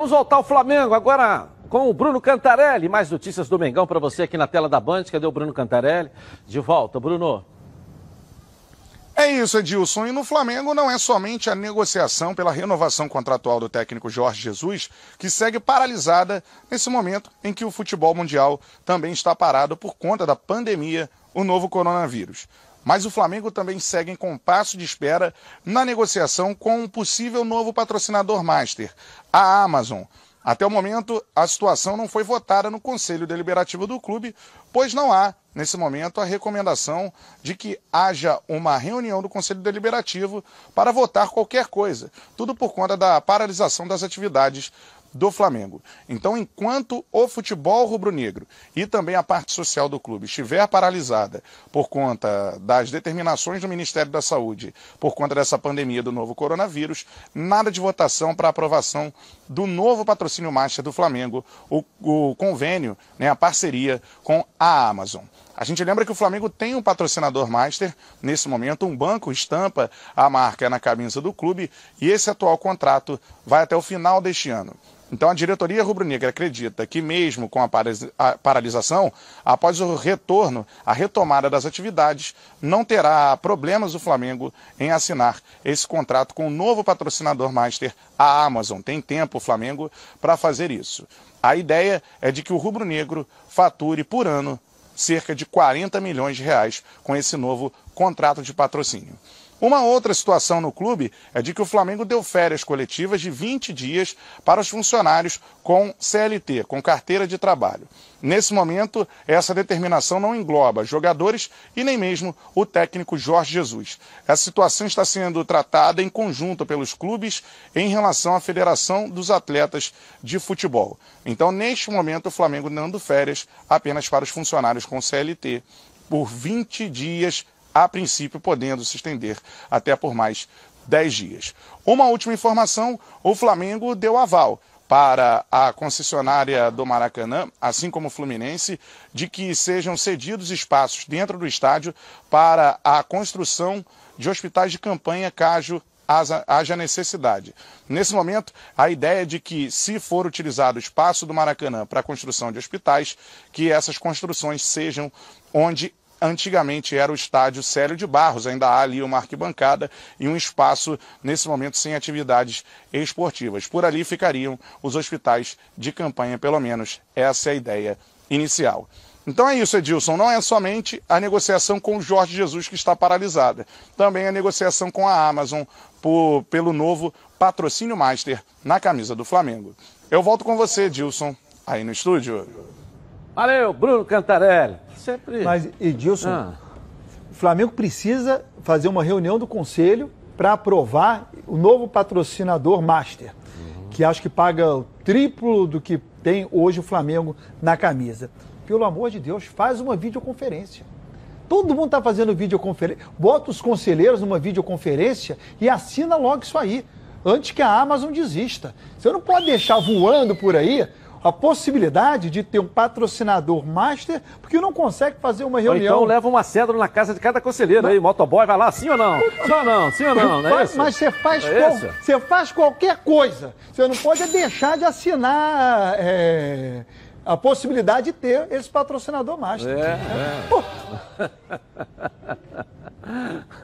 Vamos voltar ao Flamengo agora com o Bruno Cantarelli. Mais notícias do Mengão para você aqui na tela da Band. Cadê o Bruno Cantarelli? De volta, Bruno. É isso, Edilson. E no Flamengo não é somente a negociação pela renovação contratual do técnico Jorge Jesus que segue paralisada nesse momento em que o futebol mundial também está parado por conta da pandemia, o novo coronavírus. Mas o Flamengo também segue em compasso de espera na negociação com um possível novo patrocinador master, a Amazon. Até o momento, a situação não foi votada no Conselho Deliberativo do clube, pois não há, nesse momento, a recomendação de que haja uma reunião do Conselho Deliberativo para votar qualquer coisa. Tudo por conta da paralisação das atividades do Flamengo. Então, enquanto o futebol rubro-negro e também a parte social do clube estiver paralisada por conta das determinações do Ministério da Saúde, por conta dessa pandemia do novo coronavírus, nada de votação para aprovação do novo patrocínio master do Flamengo, o, o convênio, né, a parceria com a Amazon. A gente lembra que o Flamengo tem um patrocinador master, nesse momento, um banco estampa a marca na camisa do clube e esse atual contrato vai até o final deste ano. Então, a diretoria rubro-negra acredita que, mesmo com a, paralisação, após o retorno, a retomada das atividades, não terá problemas o Flamengo em assinar esse contrato com o novo patrocinador master, a Amazon. Tem tempo o Flamengo para fazer isso. A ideia é de que o rubro-negro fature por ano cerca de 40 milhões de reais com esse novo contrato de patrocínio. Uma outra situação no clube é de que o Flamengo deu férias coletivas de 20 dias para os funcionários com CLT, com carteira de trabalho. Nesse momento, essa determinação não engloba jogadores e nem mesmo o técnico Jorge Jesus. Essa situação está sendo tratada em conjunto pelos clubes em relação à Federação dos Atletas de Futebol. Então, neste momento, o Flamengo dando férias apenas para os funcionários com CLT por 20 dias a princípio podendo se estender até por mais 10 dias. Uma última informação: o Flamengo deu aval para a concessionária do Maracanã, assim como o Fluminense, de que sejam cedidos espaços dentro do estádio para a construção de hospitais de campanha caso haja necessidade. Nesse momento, a ideia é de que, se for utilizado o espaço do Maracanã para a construção de hospitais, que essas construções sejam onde antigamente era o estádio Célio de Barros. Ainda há ali uma arquibancada e um espaço, nesse momento, sem atividades esportivas. Por ali ficariam os hospitais de campanha, pelo menos essa é a ideia inicial. Então é isso, Edilson. Não é somente a negociação com o Jorge Jesus que está paralisada, também a negociação com a Amazon por, pelo novo patrocínio master na camisa do Flamengo. Eu volto com você, Edilson, aí no estúdio. Valeu, Bruno Cantarelli. Sempre. Mas, Edilson, ah. o Flamengo precisa fazer uma reunião do conselho para aprovar o novo patrocinador Master, uhum. que acho que paga o triplo do que tem hoje o Flamengo na camisa. Pelo amor de Deus, faz uma videoconferência. Todo mundo está fazendo videoconferência. Bota os conselheiros numa videoconferência e assina logo isso aí, antes que a Amazon desista. Você não pode deixar voando por aí a possibilidade de ter um patrocinador master, porque não consegue fazer uma então reunião. então leva uma cédula na casa de cada conselheiro aí, motoboy vai lá, sim ou não? Sim ou não, sim ou não, não é Mas você faz, é você faz qualquer coisa. Você não pode deixar de assinar. É... A possibilidade de ter esse patrocinador master. É, né? é. é.